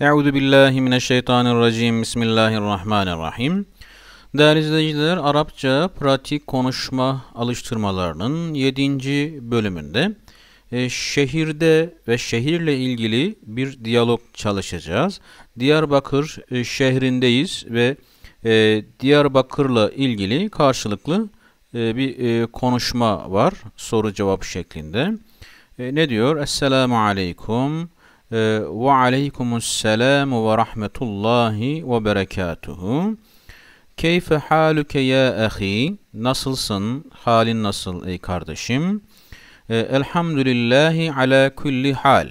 Euzu billahi mineşşeytanirracim. Bismillahirrahmanirrahim. Değerli izleyiciler, Arapça pratik konuşma alıştırmalarının 7. bölümünde e, şehirde ve şehirle ilgili bir diyalog çalışacağız. Diyarbakır e, şehrindeyiz ve e, Diyarbakır'la ilgili karşılıklı e, bir e, konuşma var soru cevap şeklinde. E, ne diyor? Esselamu aleyküm. Ee, ve aleykümüsselamu ve rahmetullahi ve berekatuhu. Keyfe haluke ya ahi? Nasılsın? Halin nasıl ey kardeşim? Ee, elhamdülillahi ala kulli hal.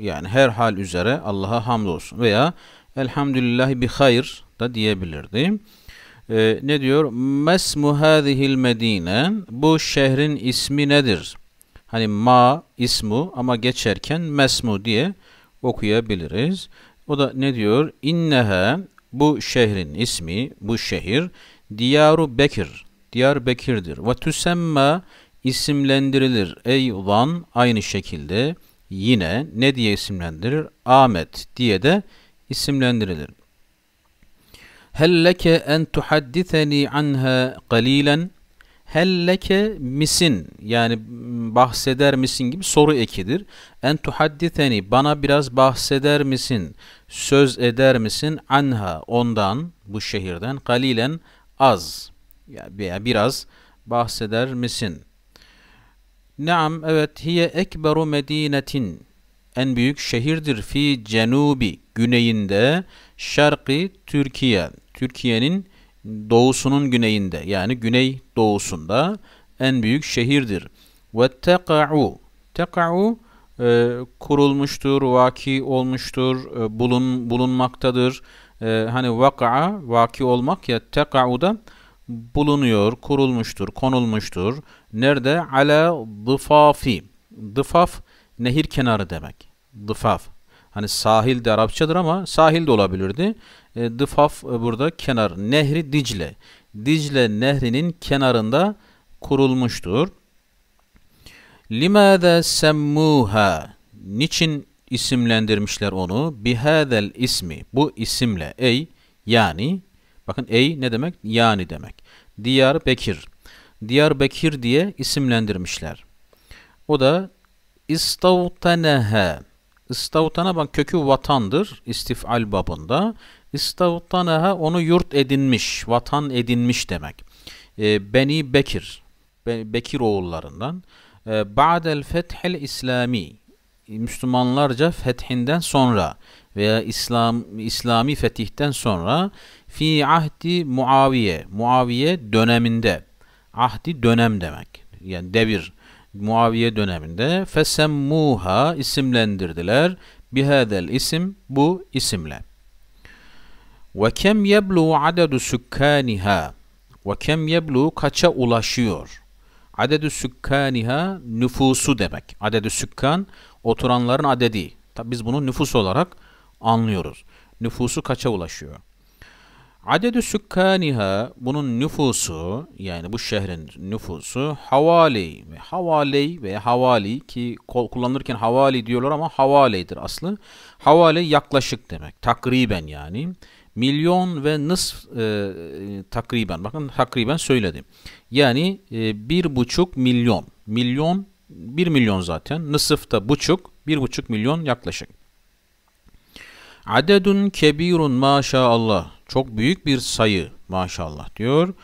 Yani her hal üzere Allah'a hamdolsun. Veya elhamdülillahi bi hayr da diyebilirdi. E, ne diyor? Mesmu hadihil medine. Bu şehrin ismi nedir? Hani ma ismu ama geçerken mesmu diye okuyabiliriz. O da ne diyor? İnneha bu şehrin ismi, bu şehir Diyaru Bekir. Diyar Bekir'dir. Ve tüsemma isimlendirilir. Ey ulan aynı şekilde yine ne diye isimlendirir? Ahmet diye de isimlendirilir. Helleke en tuhadditheni anha qalilan helleke misin yani bahseder misin gibi soru ekidir. En tuhadditeni bana biraz bahseder misin? Söz eder misin? Anha ondan bu şehirden kalilen az yani biraz bahseder misin? Naam evet hiye ekberu medinetin en büyük şehirdir fi cenubi güneyinde şarkı Türkiye. Türkiye'nin doğusunun güneyinde yani güney doğusunda en büyük şehirdir. Ve teka'u teka'u e, kurulmuştur, vaki olmuştur, e, bulun bulunmaktadır. E, hani vaka'a vaki olmak ya teka'u bulunuyor, kurulmuştur, konulmuştur. Nerede? Ala dıfafi. Dıfaf nehir kenarı demek. Dıfaf. Hani sahil de Arapçadır ama sahil de olabilirdi. E, dıfaf e, burada kenar. Nehri Dicle. Dicle nehrinin kenarında kurulmuştur. Limada semmuha niçin isimlendirmişler onu? Bihadel ismi bu isimle ey yani bakın ey ne demek? Yani demek. Diyar Bekir. Diyar Bekir diye isimlendirmişler. O da istavtaneha İstavtana bak kökü vatandır istifal babında. İstavtanaha onu yurt edinmiş, vatan edinmiş demek. E, Beni Bekir, Be Bekir oğullarından. E, Ba'del fethel İslami, Müslümanlarca fethinden sonra veya İslam İslami fetihten sonra fi ahdi Muaviye, Muaviye döneminde. Ahdi dönem demek. Yani devir Muaviye döneminde fesemmuha isimlendirdiler. Bihadel isim bu isimle. Ve kem yeblu adedu sükkaniha ve kem yeblu kaça ulaşıyor? Adedü sükkaniha nüfusu demek. Adedü sükkan oturanların adedi. Tabi biz bunu nüfus olarak anlıyoruz. Nüfusu kaça ulaşıyor? Adedü sükkaniha bunun nüfusu yani bu şehrin nüfusu havali ve havaley ve havali ki kullanırken havali diyorlar ama havaleydir aslı. Havale yaklaşık demek takriben yani milyon ve nısf e, takriben bakın takriben söyledim. Yani e, bir buçuk milyon milyon bir milyon zaten nısıfta buçuk bir buçuk milyon yaklaşık. Adedun kebirun maşallah çok büyük bir sayı maşallah diyor.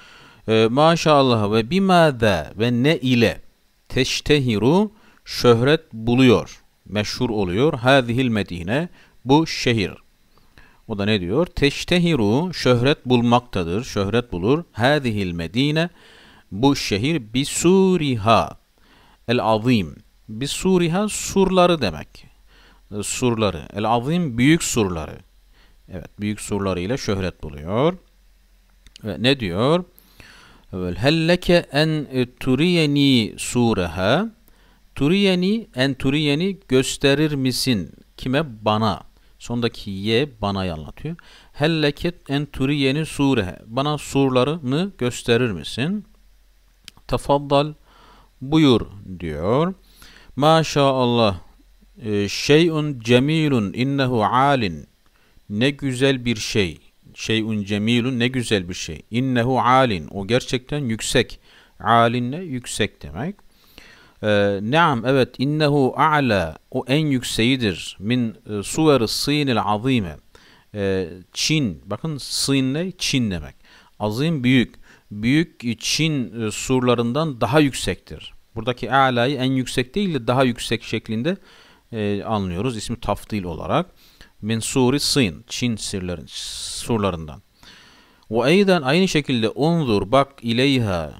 E, maşallah ve bimade ve ne ile teştehiru şöhret buluyor. Meşhur oluyor. Hazihil medine bu şehir. O da ne diyor? Teştehiru şöhret bulmaktadır. Şöhret bulur. Hazihil medine bu şehir bisuriha el azim. Bisuriha surları demek. Surları. El azim büyük surları. Evet büyük surlarıyla şöhret buluyor. Ve ne diyor? Helleke en e, turiyeni sureha Turiyeni en turiyeni gösterir misin? Kime? Bana. Sondaki ye bana anlatıyor. Helleke en turiyeni sureha Bana surlarını gösterir misin? Tafaddal buyur diyor. Maşallah e, şeyun cemilun innehu alin ne güzel bir şey. Şeyun cemilun ne güzel bir şey. İnnehu alin. O gerçekten yüksek. Alin ne? Yüksek demek. Ee, Naam evet İnnehu a'la o en yükseğidir min e, suveri sînil azîme e, Çin bakın sîn ne? Çin demek azim büyük büyük Çin e, surlarından daha yüksektir buradaki a'layı en yüksek değil de daha yüksek şeklinde e, anlıyoruz İsmi taftil olarak min suri sın Çin sirlerin, surlarından. Ve eyden aynı şekilde onzur bak ileyha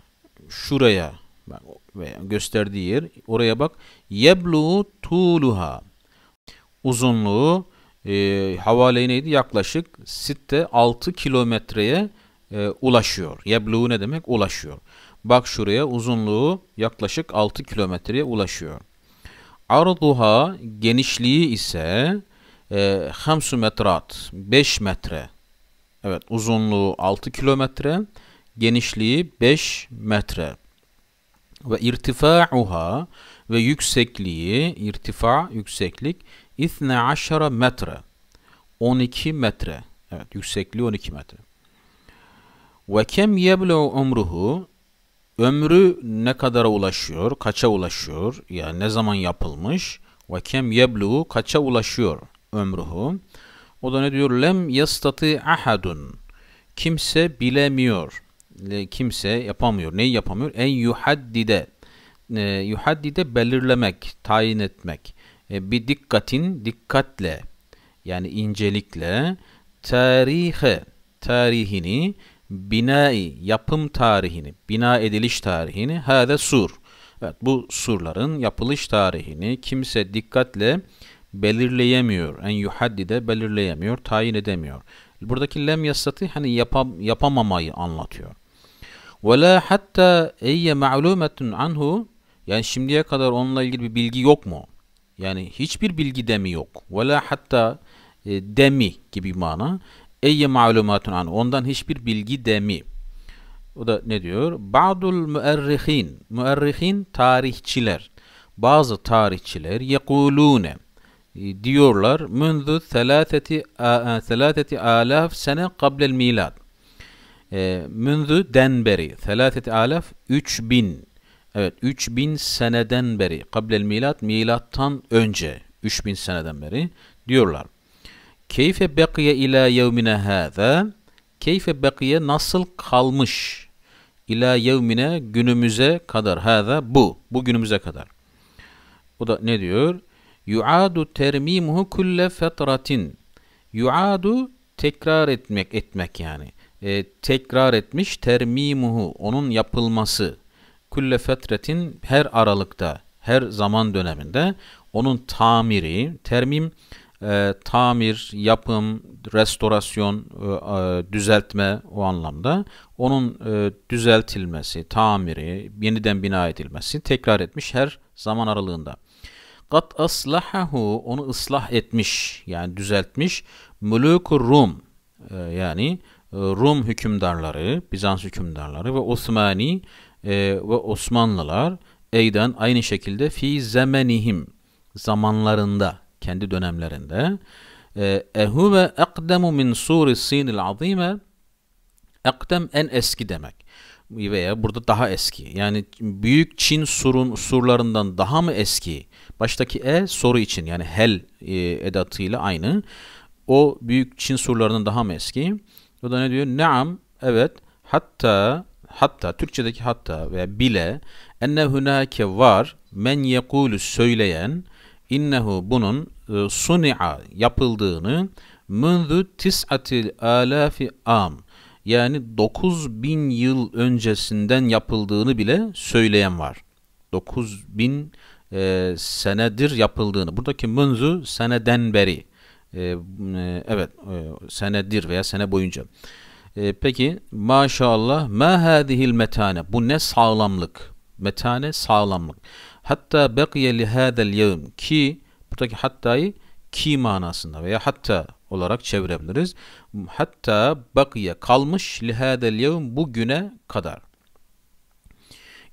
şuraya bak, gösterdiği yer oraya bak yeblu tuluha uzunluğu e, havaleyneydi yaklaşık sitte 6 kilometreye e, ulaşıyor. Yeblu ne demek? Ulaşıyor. Bak şuraya uzunluğu yaklaşık 6 kilometreye ulaşıyor. Arduha genişliği ise ee, hamsu metrat 5 metre evet uzunluğu 6 kilometre genişliği 5 metre ve irtifa'uha ve yüksekliği irtifa yükseklik 12 metre 12 metre evet yüksekliği 12 metre ve kem yeblu umruhu ömrü ne kadara ulaşıyor kaça ulaşıyor yani ne zaman yapılmış ve kem yeblu kaça ulaşıyor ömruhu. O da ne diyor? Lem yastati ahadun. Kimse bilemiyor. Kimse yapamıyor. Neyi yapamıyor? En yuhaddide. E, yuhaddide belirlemek, tayin etmek. E, bir dikkatin dikkatle yani incelikle tarihe tarihini binai yapım tarihini bina ediliş tarihini hâde sur. Evet bu surların yapılış tarihini kimse dikkatle belirleyemiyor. En yuhaddide belirleyemiyor, tayin edemiyor. Buradaki lem yasatı hani yapam, yapamamayı anlatıyor. Ve la hatta eyye ma'lumetun anhu yani şimdiye kadar onunla ilgili bir bilgi yok mu? Yani hiçbir bilgi demi yok. Ve la hatta e, demi gibi mana. Eyye ma'lumatun anhu. Ondan hiçbir bilgi demi. O da ne diyor? Ba'dul müerrihin. Müerrihin tarihçiler. Bazı tarihçiler yekulune ee, diyorlar. Münzü selateti alaf sene kablel milad. E, ee, münzü denberi. Selateti alaf 3000. Evet 3000 seneden beri. Kablel milat milattan önce 3000 seneden beri diyorlar. Keyfe bekiye ila yevmine hâzâ. Keyfe bekiye nasıl kalmış? İla yevmine günümüze kadar. Hâzâ bu. Bu günümüze kadar. O da ne diyor? Yu'adu termimuhu kulle fetratin. Yu'adu tekrar etmek etmek yani. E, tekrar etmiş termimuhu onun yapılması. Kulle fetretin her aralıkta, her zaman döneminde onun tamiri, termim e, tamir, yapım, restorasyon, e, düzeltme o anlamda. Onun e, düzeltilmesi, tamiri, yeniden bina edilmesi tekrar etmiş her zaman aralığında. Kat aslahahu onu ıslah etmiş yani düzeltmiş. Mulukur Rum ee, yani e, Rum hükümdarları, Bizans hükümdarları ve Osmani e, ve Osmanlılar eyden aynı şekilde fi zamanihim zamanlarında kendi dönemlerinde ehu e, ve ekdemu min suri sinil azime akdem en eski demek veya burada daha eski. Yani büyük Çin surun surlarından daha mı eski? Baştaki e soru için yani hel e, edatıyla aynı. O büyük Çin surlarından daha mı eski? O da ne diyor? Naam evet hatta hatta Türkçedeki hatta veya bile enne hunake var men yekulu söyleyen innehu bunun e, suni'a yapıldığını münzü tis'atil alafi am yani 9000 yıl öncesinden yapıldığını bile söyleyen var. 9000 e, senedir yapıldığını. Buradaki münzü seneden beri. E, e, evet e, senedir veya sene boyunca. E, peki maşallah ma hadihil metane. Bu ne sağlamlık. Metane sağlamlık. Hatta bekiye li hadel yevm ki buradaki hattayı ki manasında veya hatta olarak çevirebiliriz. Hatta bakiye kalmış lihâdel yevm bugüne kadar.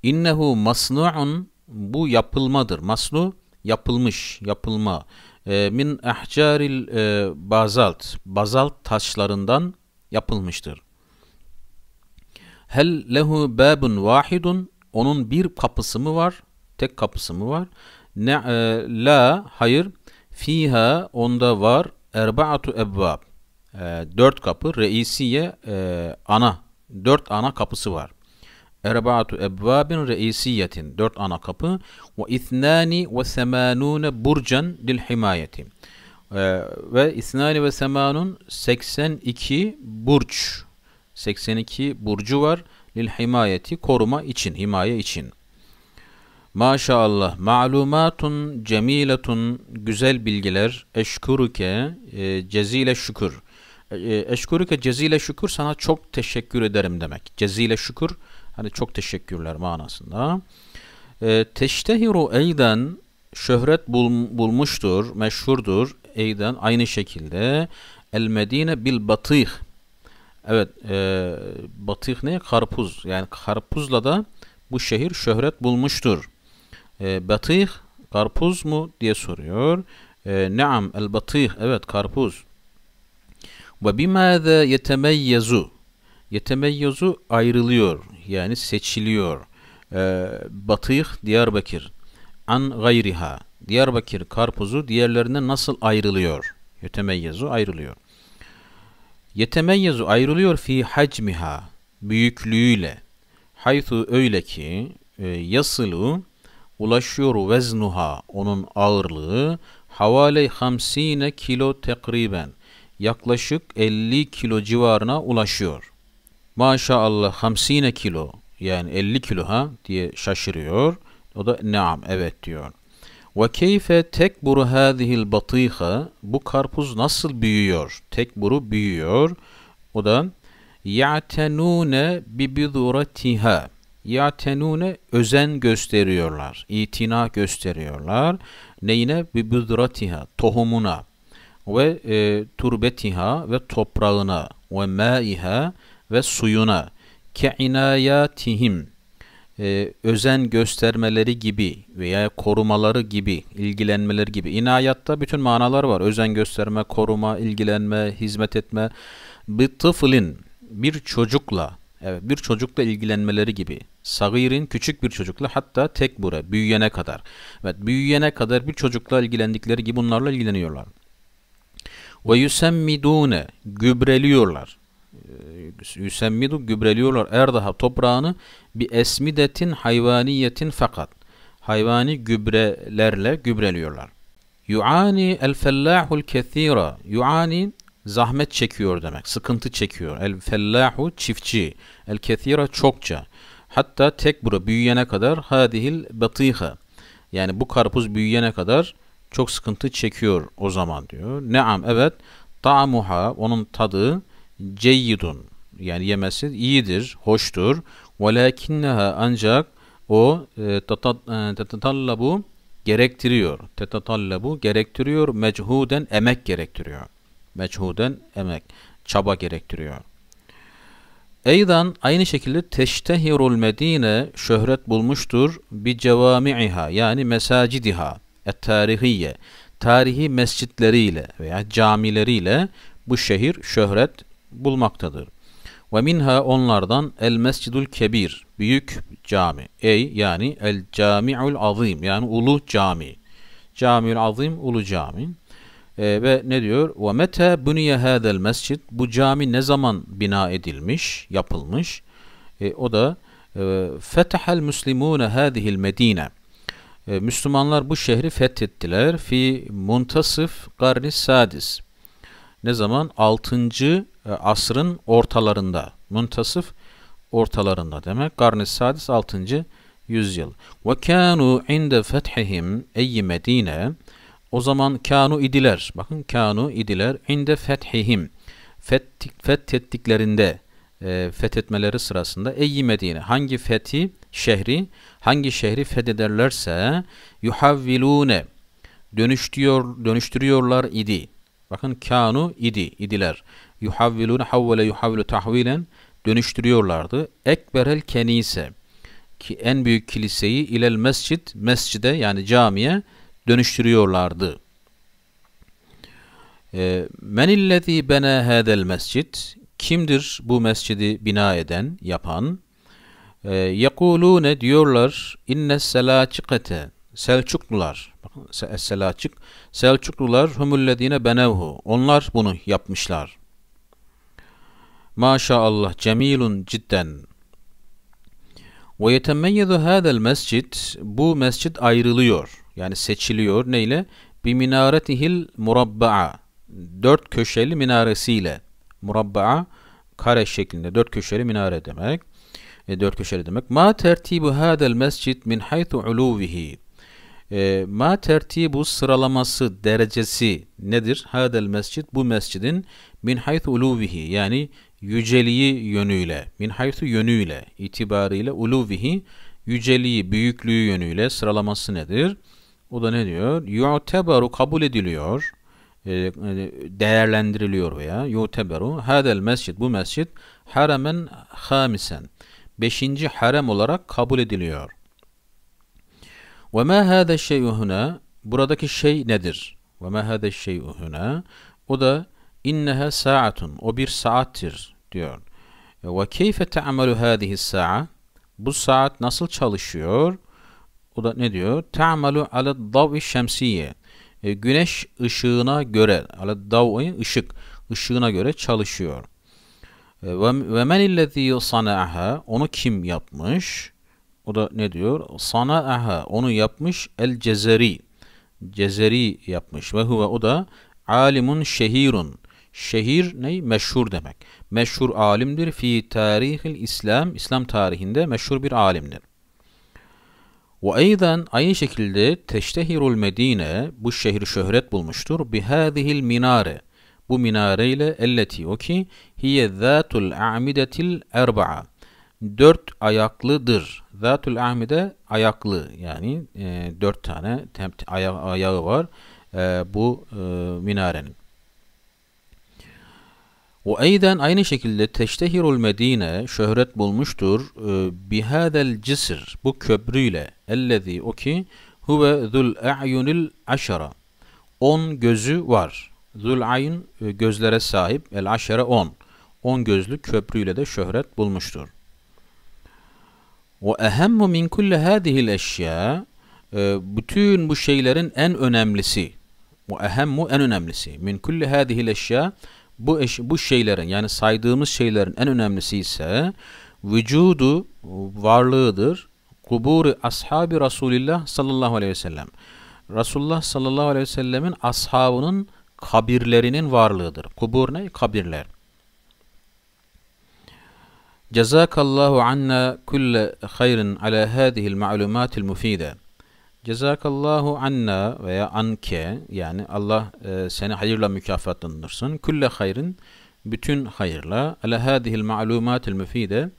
İnnehu masnu'un bu yapılmadır. Masnu yapılmış, yapılma. E, min ahcaril e, bazalt, bazalt taşlarından yapılmıştır. Hel lehu babun vahidun onun bir kapısı mı var? Tek kapısı mı var? Ne, e, la hayır fiha onda var Erba'atu ebbab. E, dört kapı. Reisiye e, ana. Dört ana kapısı var. Erba'atu ebbabin reisiyetin. Dört ana kapı. Ve ithnani ve semanune burcan dil himayeti. Ee, ve ithnani ve semanun 82 burç. 82 burcu var. Lil himayeti koruma için, himaye için. Maşallah. Malumatun cemiletun güzel bilgiler. Eşkuruke e, cezile şükür. E, eşkuruke cezile şükür sana çok teşekkür ederim demek. Cezile şükür hani çok teşekkürler manasında. E, teştehiru eyden şöhret bul, bulmuştur, meşhurdur. Eyden aynı şekilde el medine bil batih. Evet, e, batih ne? Karpuz. Yani karpuzla da bu şehir şöhret bulmuştur. E, batih karpuz mu diye soruyor. E, Naam el batih evet karpuz. Ve bimâze yetemeyyezu yetemeyyezu ayrılıyor yani seçiliyor. E, batih Diyarbakır an gayriha Diyarbakır karpuzu diğerlerine nasıl ayrılıyor? Yetemeyyezu ayrılıyor. Yetemeyyezu ayrılıyor fi hacmiha büyüklüğüyle. Haythu öyle ki e, yasılu ulaşıyor veznuha onun ağırlığı havale 50 kilo tekriben yaklaşık 50 kilo civarına ulaşıyor. Maşallah 50 kilo yani 50 kilo ha diye şaşırıyor. O da naam evet diyor. Ve keyfe tekburu hâzihil batîha bu karpuz nasıl büyüyor? Tekburu büyüyor. O da ya'tenûne bi biduratiha ya yatenune özen gösteriyorlar, itina gösteriyorlar. Neyine? Bibudratiha, tohumuna ve e, turbetiha ve toprağına ve maiha ve suyuna keinayatihim e, özen göstermeleri gibi veya korumaları gibi, ilgilenmeleri gibi. İnayatta bütün manalar var. Özen gösterme, koruma, ilgilenme, hizmet etme. Bir tıflin, bir çocukla Evet, bir çocukla ilgilenmeleri gibi. Sagirin küçük bir çocukla hatta tek bura büyüyene kadar. Evet, büyüyene kadar bir çocukla ilgilendikleri gibi bunlarla ilgileniyorlar. Ve yusemmidune gübreliyorlar. Ee, Yusemmidu gübreliyorlar erdaha toprağını bir esmidetin hayvaniyetin fakat. Hayvani gübrelerle gübreliyorlar. Yuani el fellahul kethira. Yuani zahmet çekiyor demek. Sıkıntı çekiyor. El fellahu çiftçi. El kethira çokça. Hatta tek tekbura büyüyene kadar hadihil batiha. Yani bu karpuz büyüyene kadar çok sıkıntı çekiyor o zaman diyor. Neam evet. Ta'muha onun tadı ceyyidun. Yani yemesi iyidir, hoştur. Velakinneha ancak o e, e, tetatallabu gerektiriyor. Tetatallabu gerektiriyor. Mechuden emek gerektiriyor meçhuden emek, çaba gerektiriyor. Eydan aynı şekilde teştehirul medine şöhret bulmuştur bi cevami'iha yani mesacidiha et tarihiye tarihi mescitleriyle veya camileriyle bu şehir şöhret bulmaktadır. Ve minha onlardan el mescidul kebir büyük cami ey yani el camiul azim yani ulu cami camiul azim ulu cami e, ve ne diyor? Ve mete buniye hadel mescid. Bu cami ne zaman bina edilmiş, yapılmış? E, o da e, fetehel müslimune hadihil medine. Ee, Müslümanlar bu şehri fethettiler. Fi muntasif karni sadis. Ne zaman? 6. E, asrın ortalarında. Muntasif ortalarında demek. Karni sadis 6. yüzyıl. Ve kânû inde fethihim eyyi Medine o zaman kanu idiler. Bakın kanu idiler. İnde fethihim. Fethettiklerinde e, fethetmeleri sırasında Eyyi Medine hangi fethi şehri hangi şehri fethederlerse yuhavvilune dönüştürüyor, dönüştürüyorlar idi. Bakın kanu idi, idiler. Yuhavvilune havvele yuhavvilu tahvilen dönüştürüyorlardı. Ekberel kenise ki en büyük kiliseyi ilel mescid, mescide yani camiye dönüştürüyorlardı. Ee, Men illezî bena hâzel mescid Kimdir bu mescidi bina eden, yapan? Ee, Yekulûne diyorlar inne selâçikete Selçuklular bakın Selçuklular humullezine benevhu onlar bunu yapmışlar. Maşallah cemilun cidden. Ve yetemeyyezu hada'l mescid bu mescid ayrılıyor. Yani seçiliyor neyle? Bi minaretihil murabba'a. Dört köşeli minaresiyle. Murabba'a kare şeklinde. Dört köşeli minare demek. E, dört köşeli demek. Ma tertibu hadel mescid min haythu uluvihi. E, ma tertibu sıralaması, derecesi nedir? Hadel mescid bu mescidin min haythu uluvihi yani yüceliği yönüyle, min haythu yönüyle, itibariyle uluvihi yüceliği, büyüklüğü yönüyle sıralaması nedir? O da ne diyor? Yu'teberu kabul ediliyor. Ee, değerlendiriliyor veya yu'teberu hadel mescid bu mescid haramen hamisen. Beşinci harem olarak kabul ediliyor. Ve ma hâde şey'uhuna buradaki şey nedir? Ve ma hâde şey'uhuna o da inneha sa'atun o bir saattir diyor. Ve keyfe te'amelu hâdihi sa'a bu saat nasıl çalışıyor? O da ne diyor? Ta'malu ala dav'i şemsiye. E, güneş ışığına göre, ala dav'i ışık, ışığına göre çalışıyor. E, ve men illezî sana'aha, onu kim yapmış? O da ne diyor? Sana'aha, onu yapmış el cezeri. Cezeri yapmış. Ve huve o da alimun şehirun. Şehir ne? Meşhur demek. Meşhur alimdir. Fi tarihil İslam. İslam tarihinde meşhur bir alimdir. Ve aydan aynı şekilde teştehirul medine bu şehir şöhret bulmuştur. Bihâzihil minare bu minare ile elleti o ki hiye zâtul a'midetil erba'a dört ayaklıdır. Zatul ahmide ayaklı yani e, dört tane aya, ayağı var e, bu e, minarenin. Ve eyden aynı şekilde teştehirul Medine şöhret bulmuştur ee, bihadel Cisir, bu köprüyle ellezî o ki huve zul a'yunil aşara on gözü var. Zul ayın e, gözlere sahip el aşara on. On gözlü köprüyle de şöhret bulmuştur. Ve ehemmu min kulli hadihil eşya ee, bütün bu şeylerin en önemlisi ve ehemmu en önemlisi min kulli hadihil eşya bu eş, bu şeylerin yani saydığımız şeylerin en önemlisi ise vücudu varlığıdır. Kuburi ashabi Rasulullah sallallahu aleyhi ve sellem. Resulullah sallallahu aleyhi ve sellemin ashabının kabirlerinin varlığıdır. Kubur ne? Kabirler. Cezakallahu anna kulle hayrin ala hadihi'l ma'lumatil mufide. Cezakallahu anna veya anke yani Allah e, seni hayırla mükafatlandırsın. Külle hayrin bütün hayırla ala hadihil ma'lumatil müfide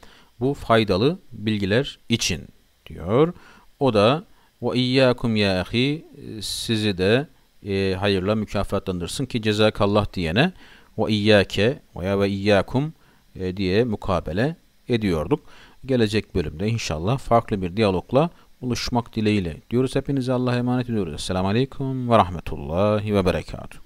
bu faydalı bilgiler için diyor. O da ve iyyakum ya ahi e, sizi de e, hayırla mükafatlandırsın ki cezakallah diyene ve iyyake veya ve iyyakum e, diye mukabele ediyorduk. Gelecek bölümde inşallah farklı bir diyalogla buluşmak dileğiyle diyoruz. Hepinize Allah'a emanet ediyoruz. Esselamu Aleyküm ve Rahmetullahi ve Berekatuhu.